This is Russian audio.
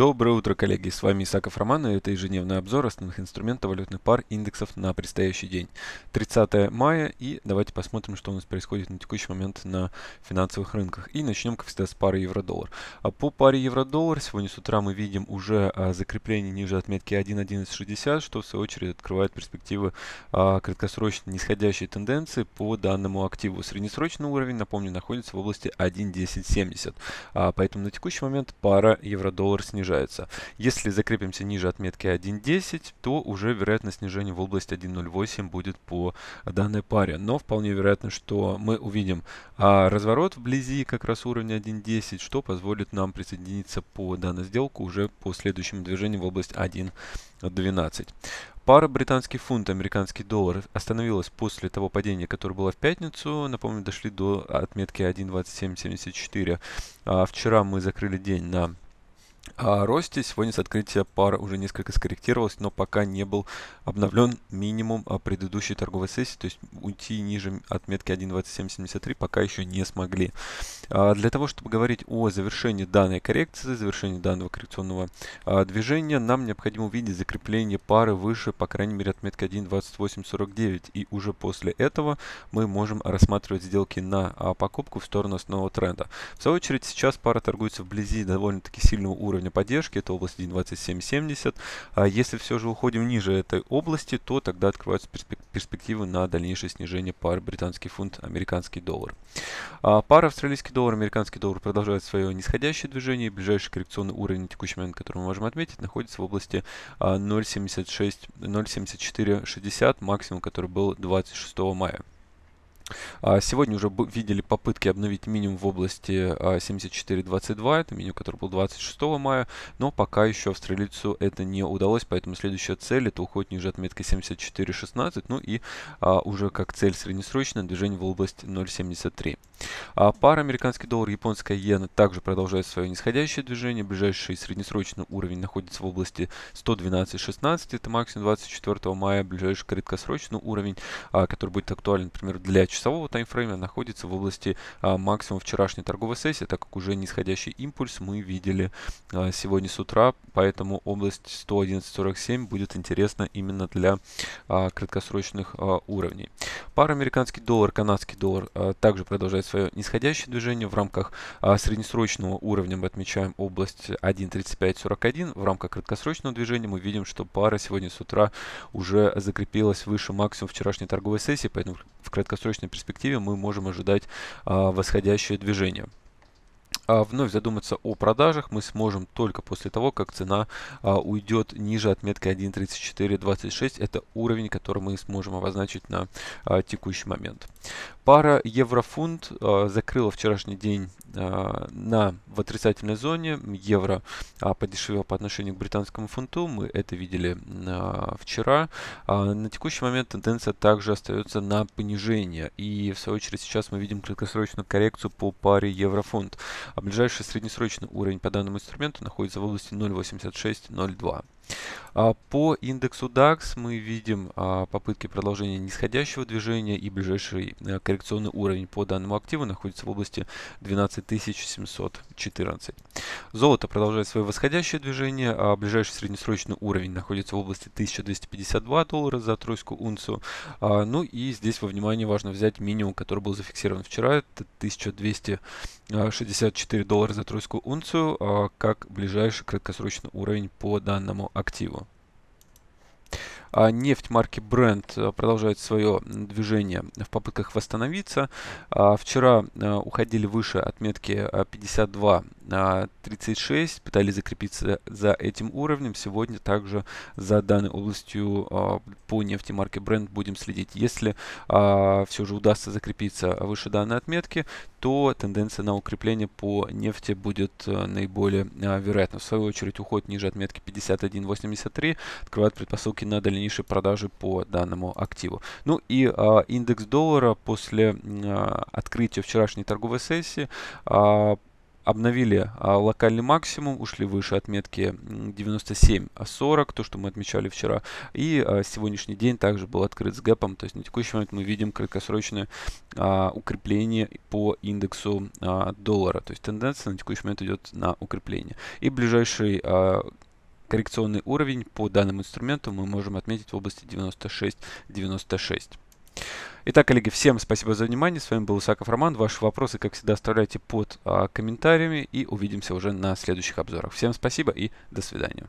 Доброе утро, коллеги! С вами Исаков Роман, и это ежедневный обзор основных инструментов валютных пар индексов на предстоящий день. 30 мая, и давайте посмотрим, что у нас происходит на текущий момент на финансовых рынках. И начнем, как всегда, с пары евро-доллар. А по паре евро-доллар сегодня с утра мы видим уже а, закрепление ниже отметки 1.1160, что в свою очередь открывает перспективы а, краткосрочной нисходящей тенденции по данному активу. Среднесрочный уровень, напомню, находится в области 1.1070, а, поэтому на текущий момент пара евро-доллар снижается снижается. Если закрепимся ниже отметки 1.10, то уже вероятность снижения в область 1.08 будет по данной паре. Но вполне вероятно, что мы увидим а, разворот вблизи как раз уровня 1.10, что позволит нам присоединиться по данной сделке уже по следующему движению в область 1.12. Пара британский фунт, американский доллар остановилась после того падения, которое было в пятницу. Напомню, дошли до отметки 1.2774. А, вчера мы закрыли день на о росте. Сегодня с открытия пара уже несколько скорректировалось, но пока не был обновлен минимум а, предыдущей торговой сессии, то есть уйти ниже отметки 1.2773 пока еще не смогли. А, для того, чтобы говорить о завершении данной коррекции, завершении данного коррекционного а, движения, нам необходимо увидеть закрепление пары выше, по крайней мере, отметки 1.2849. И уже после этого мы можем рассматривать сделки на покупку в сторону основного тренда. В свою очередь, сейчас пара торгуется вблизи довольно-таки сильного уровня уровня поддержки, это область 1.2770. А если все же уходим ниже этой области, то тогда открываются перспективы на дальнейшее снижение пар британский фунт, американский доллар. А пара австралийский доллар, американский доллар продолжает свое нисходящее движение. Ближайший коррекционный уровень на текущий момент, который мы можем отметить, находится в области 0.76, а, 0.7460, максимум, который был 26 мая. А, сегодня уже видели попытки обновить минимум в области 74.22, а, это минимум, который был 26 мая, но пока еще австралийцу это не удалось, поэтому следующая цель это уход ниже отметки 74.16, ну и а, уже как цель среднесрочная движение в область 0.73. А пара американский доллар, японская иена также продолжает свое нисходящее движение. Ближайший среднесрочный уровень находится в области 112.16, это максимум 24 мая. Ближайший краткосрочный уровень, а, который будет актуален, например, для часового таймфрейма, находится в области а, максимума вчерашней торговой сессии, так как уже нисходящий импульс мы видели а, сегодня с утра, поэтому область 111.47 будет интересна именно для а, краткосрочных уровней. Пара американский доллар, канадский доллар также продолжает свое нисходящее движение в рамках а, среднесрочного уровня мы отмечаем область 1.3541. В рамках краткосрочного движения мы видим, что пара сегодня с утра уже закрепилась выше максимум вчерашней торговой сессии, поэтому в краткосрочной перспективе мы можем ожидать а, восходящее движение. А, вновь задуматься о продажах мы сможем только после того, как цена а, уйдет ниже отметки 1.3426. Это уровень, который мы сможем обозначить на а, текущий момент. Пара еврофунт закрыла вчерашний день на, в отрицательной зоне. Евро подешевел по отношению к британскому фунту. Мы это видели вчера. На текущий момент тенденция также остается на понижение. И в свою очередь сейчас мы видим краткосрочную коррекцию по паре еврофунт а ближайший среднесрочный уровень по данному инструменту находится в области 0.8602. А, по индексу DAX мы видим а, попытки продолжения нисходящего движения и ближайший э, коррекционный уровень по данному активу находится в области 12714. Золото продолжает свое восходящее движение, а ближайший среднесрочный уровень находится в области 1252 доллара за тройскую унцию. А, ну и здесь во внимание важно взять минимум, который был зафиксирован вчера, это 1200 64 а, доллара за тройскую унцию а, как ближайший краткосрочный уровень по данному активу. А нефть марки Brent а, продолжает свое движение в попытках восстановиться. А вчера уходили выше отметки 52 36, пытались закрепиться за этим уровнем. Сегодня также за данной областью а, по нефтемарке Brent будем следить. Если а, все же удастся закрепиться выше данной отметки, то тенденция на укрепление по нефти будет э, наиболее э, вероятна. В свою очередь уход ниже отметки 51.83 открывает предпосылки на дальнейшие продажи по данному активу. Ну и а, индекс доллара после открытия вчерашней торговой сессии обновили а, локальный максимум, ушли выше отметки 97, 40, а то, что мы отмечали вчера. И а, сегодняшний день также был открыт с гэпом, то есть на текущий момент мы видим краткосрочное укрепление по индексу доллара. То есть тенденция на текущий момент идет на укрепление. И ближайший коррекционный уровень по данному инструменту мы можем отметить в области 96-96. Итак, коллеги, всем спасибо за внимание. С вами был Усаков Роман. Ваши вопросы, как всегда, оставляйте под а, комментариями и увидимся уже на следующих обзорах. Всем спасибо и до свидания.